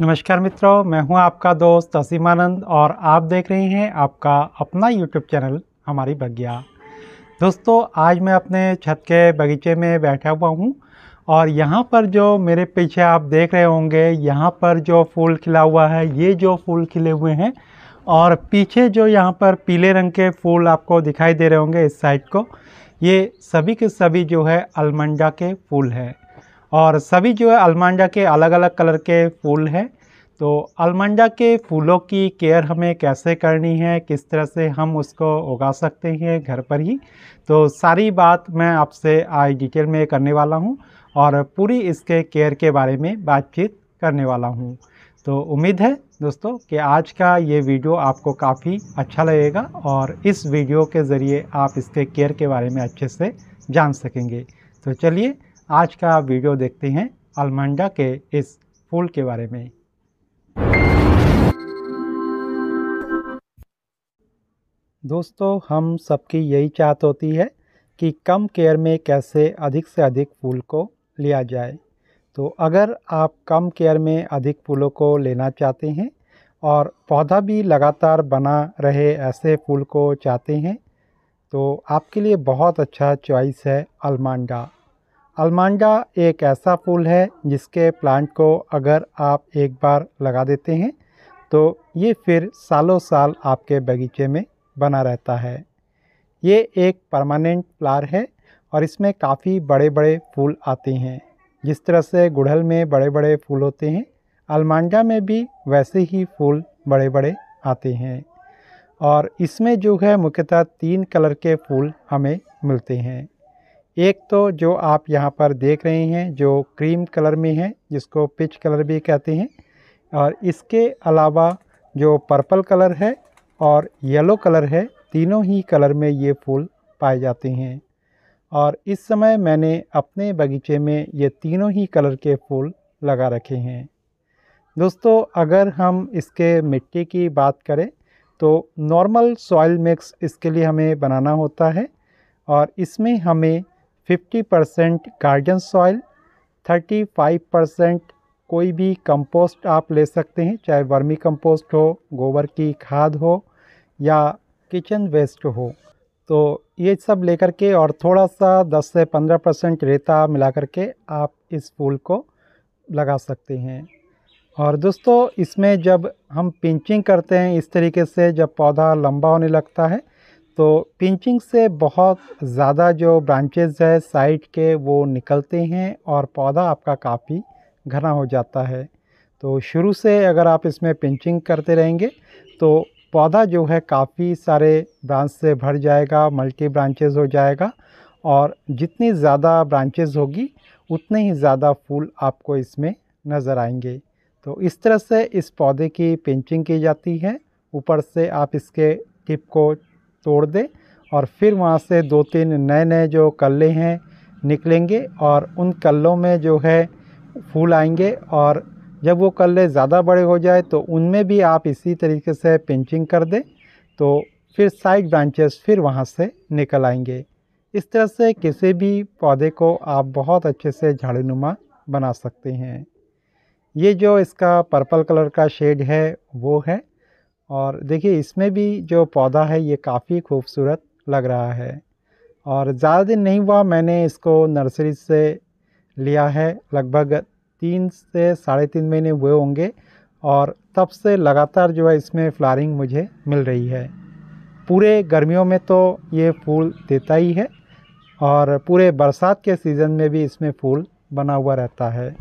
नमस्कार मित्रों मैं हूं आपका दोस्त असीमानंद और आप देख रहे हैं आपका अपना यूट्यूब चैनल हमारी बगिया दोस्तों आज मैं अपने छत के बगीचे में बैठा हुआ हूं और यहाँ पर जो मेरे पीछे आप देख रहे होंगे यहाँ पर जो फूल खिला हुआ है ये जो फूल खिले हुए हैं और पीछे जो यहाँ पर पीले रंग के फूल आपको दिखाई दे रहे होंगे इस साइड को ये सभी के सभी जो है अलमंडा के फूल है और सभी जो है अलमांडा के अलग अलग कलर के फूल हैं तो अलमांडा के फूलों की केयर हमें कैसे करनी है किस तरह से हम उसको उगा सकते हैं घर पर ही तो सारी बात मैं आपसे आज डिटेल में करने वाला हूं और पूरी इसके केयर के बारे में बातचीत करने वाला हूं तो उम्मीद है दोस्तों कि आज का ये वीडियो आपको काफ़ी अच्छा लगेगा और इस वीडियो के ज़रिए आप इसके केयर के बारे में अच्छे से जान सकेंगे तो चलिए आज का वीडियो देखते हैं अलमंडा के इस फूल के बारे में दोस्तों हम सबकी यही चाहत होती है कि कम केयर में कैसे अधिक से अधिक फूल को लिया जाए तो अगर आप कम केयर में अधिक फूलों को लेना चाहते हैं और पौधा भी लगातार बना रहे ऐसे फूल को चाहते हैं तो आपके लिए बहुत अच्छा चॉइस है अलमांडा अलमांडा एक ऐसा फूल है जिसके प्लांट को अगर आप एक बार लगा देते हैं तो ये फिर सालों साल आपके बगीचे में बना रहता है ये एक परमानेंट फ्लार है और इसमें काफ़ी बड़े बड़े फूल आते हैं जिस तरह से गुड़हल में बड़े बड़े फूल होते हैं अलमांडा में भी वैसे ही फूल बड़े बड़े आते हैं और इसमें जो है मुख्यतः तीन कलर के फूल हमें मिलते हैं एक तो जो आप यहाँ पर देख रहे हैं जो क्रीम कलर में है जिसको पिच कलर भी कहते हैं और इसके अलावा जो पर्पल कलर है और येलो कलर है तीनों ही कलर में ये फूल पाए जाते हैं और इस समय मैंने अपने बगीचे में ये तीनों ही कलर के फूल लगा रखे हैं दोस्तों अगर हम इसके मिट्टी की बात करें तो नॉर्मल सॉइल मिक्स इसके लिए हमें बनाना होता है और इसमें हमें 50% गार्डन सॉइल 35% कोई भी कंपोस्ट आप ले सकते हैं चाहे वर्मी कंपोस्ट हो गोबर की खाद हो या किचन वेस्ट हो तो ये सब लेकर के और थोड़ा सा 10 से 15 परसेंट रेता मिला करके आप इस फूल को लगा सकते हैं और दोस्तों इसमें जब हम पिंचिंग करते हैं इस तरीके से जब पौधा लंबा होने लगता है तो पिंचिंग से बहुत ज़्यादा जो ब्रांचेस है साइड के वो निकलते हैं और पौधा आपका काफ़ी घना हो जाता है तो शुरू से अगर आप इसमें पिंचिंग करते रहेंगे तो पौधा जो है काफ़ी सारे ब्रांच से भर जाएगा मल्टी ब्रांचेस हो जाएगा और जितनी ज़्यादा ब्रांचेस होगी उतने ही ज़्यादा फूल आपको इसमें नज़र आएंगे तो इस तरह से इस पौधे की पिंचिंग की जाती है ऊपर से आप इसके टिप को तोड़ दे और फिर वहाँ से दो तीन नए नए जो कल्ले हैं निकलेंगे और उन कल्लों में जो है फूल आएंगे और जब वो कल्ले ज़्यादा बड़े हो जाए तो उनमें भी आप इसी तरीके से पिंचिंग कर दें तो फिर साइड ब्रांचेस फिर वहाँ से निकल आएंगे इस तरह से किसी भी पौधे को आप बहुत अच्छे से झाड़ीनुमा बना सकते हैं ये जो इसका पर्पल कलर का शेड है वो है और देखिए इसमें भी जो पौधा है ये काफ़ी खूबसूरत लग रहा है और ज़्यादा दिन नहीं हुआ मैंने इसको नर्सरी से लिया है लगभग तीन से साढ़े तीन महीने हुए होंगे और तब से लगातार जो है इसमें फ्लारिंग मुझे मिल रही है पूरे गर्मियों में तो ये फूल देता ही है और पूरे बरसात के सीज़न में भी इसमें फूल बना हुआ रहता है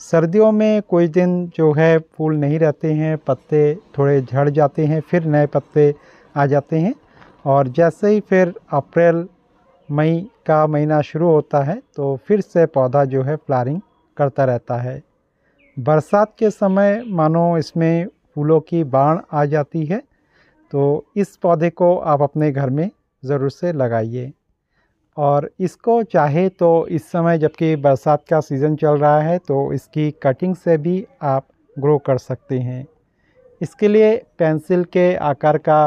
सर्दियों में कुछ दिन जो है फूल नहीं रहते हैं पत्ते थोड़े झड़ जाते हैं फिर नए पत्ते आ जाते हैं और जैसे ही फिर अप्रैल मई का महीना शुरू होता है तो फिर से पौधा जो है फ्लारिंग करता रहता है बरसात के समय मानो इसमें फूलों की बाढ़ आ जाती है तो इस पौधे को आप अपने घर में ज़रूर से लगाइए और इसको चाहे तो इस समय जबकि बरसात का सीज़न चल रहा है तो इसकी कटिंग से भी आप ग्रो कर सकते हैं इसके लिए पेंसिल के आकार का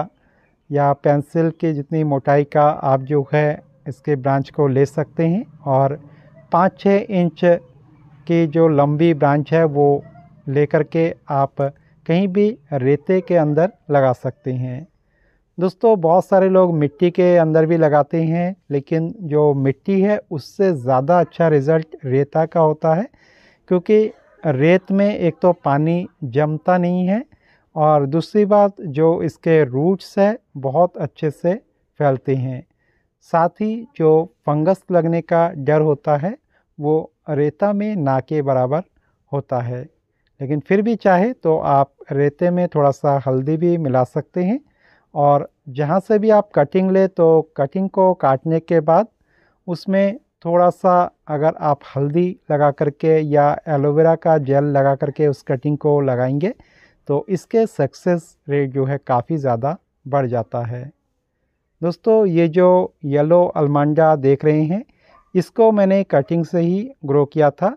या पेंसिल की जितनी मोटाई का आप जो है इसके ब्रांच को ले सकते हैं और पाँच छः इंच की जो लंबी ब्रांच है वो लेकर के आप कहीं भी रेते के अंदर लगा सकते हैं दोस्तों बहुत सारे लोग मिट्टी के अंदर भी लगाते हैं लेकिन जो मिट्टी है उससे ज़्यादा अच्छा रिज़ल्ट रेता का होता है क्योंकि रेत में एक तो पानी जमता नहीं है और दूसरी बात जो इसके रूट्स है बहुत अच्छे से फैलते हैं साथ ही जो फंगस लगने का डर होता है वो रेता में ना के बराबर होता है लेकिन फिर भी चाहे तो आप रेते में थोड़ा सा हल्दी भी मिला सकते हैं और जहाँ से भी आप कटिंग ले तो कटिंग को काटने के बाद उसमें थोड़ा सा अगर आप हल्दी लगा करके या एलोवेरा का जेल लगा करके उस कटिंग को लगाएंगे तो इसके सक्सेस रेट जो है काफ़ी ज़्यादा बढ़ जाता है दोस्तों ये जो येलो अलमांडा देख रहे हैं इसको मैंने कटिंग से ही ग्रो किया था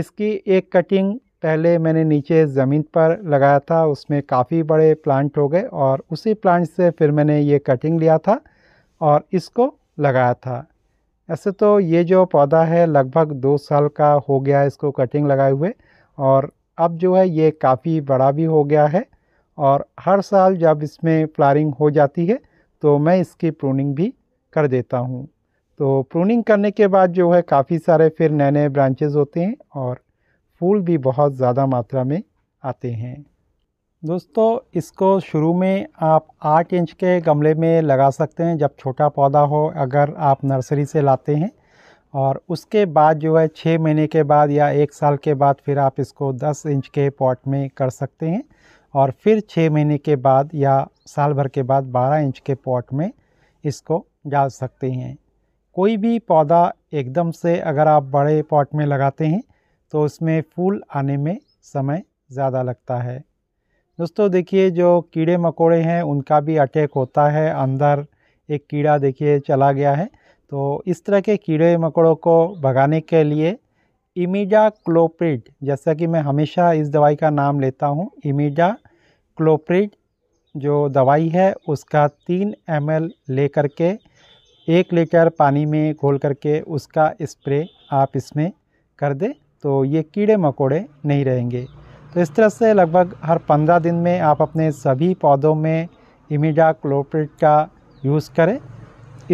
इसकी एक कटिंग पहले मैंने नीचे ज़मीन पर लगाया था उसमें काफ़ी बड़े प्लांट हो गए और उसी प्लांट से फिर मैंने ये कटिंग लिया था और इसको लगाया था ऐसे तो ये जो पौधा है लगभग दो साल का हो गया है इसको कटिंग लगाए हुए और अब जो है ये काफ़ी बड़ा भी हो गया है और हर साल जब इसमें फ्लारिंग हो जाती है तो मैं इसकी प्रूनिंग भी कर देता हूँ तो प्रूनिंग करने के बाद जो है काफ़ी सारे फिर नए नए ब्रांचेज होते हैं और फूल भी बहुत ज़्यादा मात्रा में आते हैं दोस्तों इसको शुरू में आप आठ इंच के गमले में लगा सकते हैं जब छोटा पौधा हो अगर आप नर्सरी से लाते हैं और उसके बाद जो है छः महीने के बाद या एक साल के बाद फिर आप इसको दस इंच के पॉट में कर सकते हैं और फिर छः महीने के बाद या साल भर के बाद बारह इंच के पॉट में इसको डाल सकते हैं कोई भी पौधा एकदम से अगर आप बड़े पॉट में लगाते हैं तो उसमें फूल आने में समय ज़्यादा लगता है दोस्तों देखिए जो कीड़े मकोड़े हैं उनका भी अटैक होता है अंदर एक कीड़ा देखिए चला गया है तो इस तरह के कीड़े मकोड़ों को भगाने के लिए इमिडा क्लोप्रिड जैसा कि मैं हमेशा इस दवाई का नाम लेता हूँ इमिडा क्लोप्रिड जो दवाई है उसका तीन एम ले कर के एक लीटर पानी में घोल करके उसका स्प्रे आप इसमें कर दें तो ये कीड़े मकोड़े नहीं रहेंगे तो इस तरह से लगभग हर पंद्रह दिन में आप अपने सभी पौधों में इमिडा क्लोप्रिट का यूज़ करें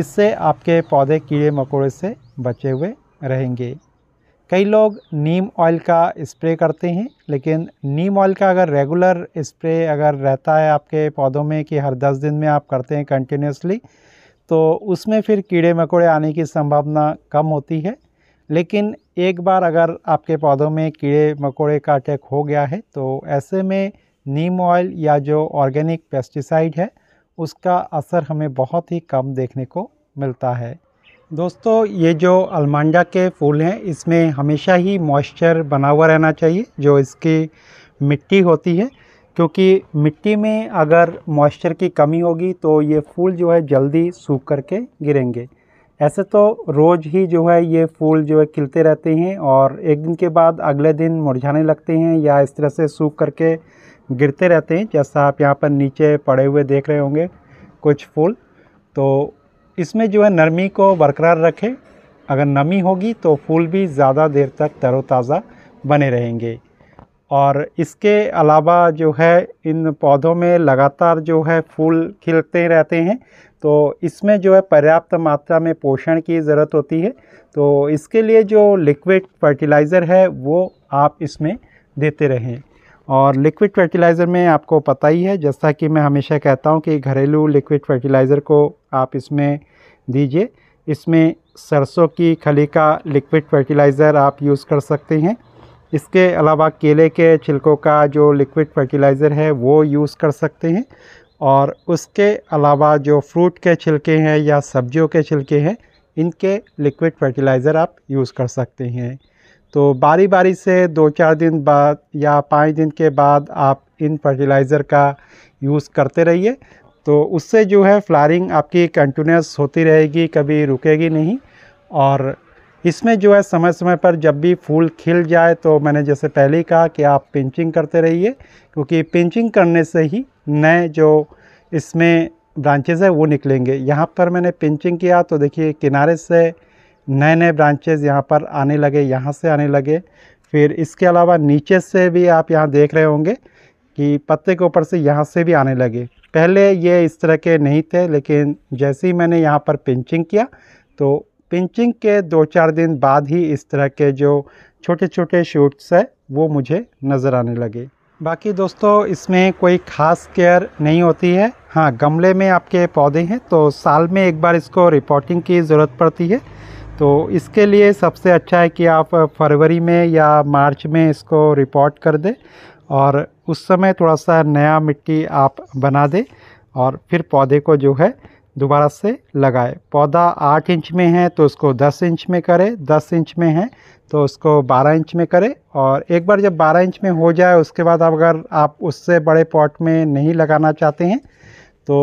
इससे आपके पौधे कीड़े मकोड़े से बचे हुए रहेंगे कई लोग नीम ऑयल का स्प्रे करते हैं लेकिन नीम ऑयल का अगर रेगुलर स्प्रे अगर रहता है आपके पौधों में कि हर दस दिन में आप करते हैं कंटिन्यूसली तो उसमें फिर कीड़े मकोड़े आने की संभावना कम होती है लेकिन एक बार अगर आपके पौधों में कीड़े मकोड़े का अटैक हो गया है तो ऐसे में नीम ऑयल या जो ऑर्गेनिक पेस्टिसाइड है उसका असर हमें बहुत ही कम देखने को मिलता है दोस्तों ये जो अलमांडा के फूल हैं इसमें हमेशा ही मॉइस्चर बना हुआ रहना चाहिए जो इसकी मिट्टी होती है क्योंकि मिट्टी में अगर मॉइस्चर की कमी होगी तो ये फूल जो है जल्दी सूख करके गिरेंगे ऐसे तो रोज़ ही जो है ये फूल जो है खिलते रहते हैं और एक दिन के बाद अगले दिन मुरझाने लगते हैं या इस तरह से सूख करके गिरते रहते हैं जैसा आप यहाँ पर नीचे पड़े हुए देख रहे होंगे कुछ फूल तो इसमें जो है नरमी को बरकरार रखें अगर नमी होगी तो फूल भी ज़्यादा देर तक तरोताज़ा बने रहेंगे और इसके अलावा जो है इन पौधों में लगातार जो है फूल खिलते रहते हैं तो इसमें जो है पर्याप्त मात्रा में पोषण की ज़रूरत होती है तो इसके लिए जो लिक्विड फर्टिलाइज़र है वो आप इसमें देते रहें और लिक्विड फर्टिलाइज़र में आपको पता ही है जैसा कि मैं हमेशा कहता हूँ कि घरेलू लिक्विड फर्टिलाइज़र को आप इसमें दीजिए इसमें सरसों की खली का लिक्विड फर्टिलाइज़र आप यूज़ कर सकते हैं इसके अलावा केले के छिलकों का जो लिक्विड फर्टिलाइज़र है वो यूज़ कर सकते हैं और उसके अलावा जो फ्रूट के छिलके हैं या सब्जियों के छिलके हैं इनके लिक्विड फर्टिलाइज़र आप यूज़ कर सकते हैं तो बारी बारी से दो चार दिन बाद या पाँच दिन के बाद आप इन फर्टिलाइज़र का यूज़ करते रहिए तो उससे जो है फ्लारिंग आपकी कंटिन्यूस होती रहेगी कभी रुकेगी नहीं और इसमें जो है समय समय पर जब भी फूल खिल जाए तो मैंने जैसे पहले ही कहा कि आप पिंचिंग करते रहिए क्योंकि पिंचिंग करने से ही नए जो इसमें ब्रांचेज़ है वो निकलेंगे यहाँ पर मैंने पिंचिंग किया तो देखिए किनारे से नए नए ब्रांचेज़ यहाँ पर आने लगे यहाँ से आने लगे फिर इसके अलावा नीचे से भी आप यहाँ देख रहे होंगे कि पत्ते के ऊपर से यहाँ से भी आने लगे पहले ये इस तरह के नहीं थे लेकिन जैसे ही मैंने यहाँ पर पिंचिंग किया तो पिंचिंग के दो चार दिन बाद ही इस तरह के जो छोटे छोटे शूट्स है वो मुझे नज़र आने लगे बाकी दोस्तों इसमें कोई ख़ास केयर नहीं होती है हाँ गमले में आपके पौधे हैं तो साल में एक बार इसको रिपोर्टिंग की ज़रूरत पड़ती है तो इसके लिए सबसे अच्छा है कि आप फरवरी में या मार्च में इसको रिपोर्ट कर दें और उस समय थोड़ा सा नया मिट्टी आप बना दें और फिर पौधे को जो है दोबारा से लगाए पौधा आठ इंच में है तो उसको दस इंच में करें दस इंच में है तो उसको बारह इंच में करें और एक बार जब बारह इंच में हो जाए उसके बाद अगर आप उससे बड़े पॉट में नहीं लगाना चाहते हैं तो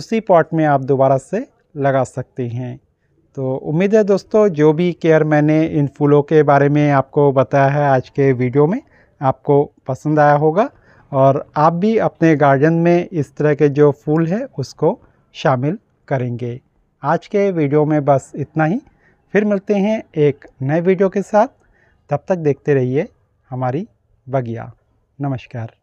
उसी पॉट में आप दोबारा से लगा सकते हैं तो उम्मीद है दोस्तों जो भी केयर मैंने इन फूलों के बारे में आपको बताया है आज के वीडियो में आपको पसंद आया होगा और आप भी अपने गार्डन में इस तरह के जो फूल है उसको शामिल करेंगे आज के वीडियो में बस इतना ही फिर मिलते हैं एक नए वीडियो के साथ तब तक देखते रहिए हमारी बगिया नमस्कार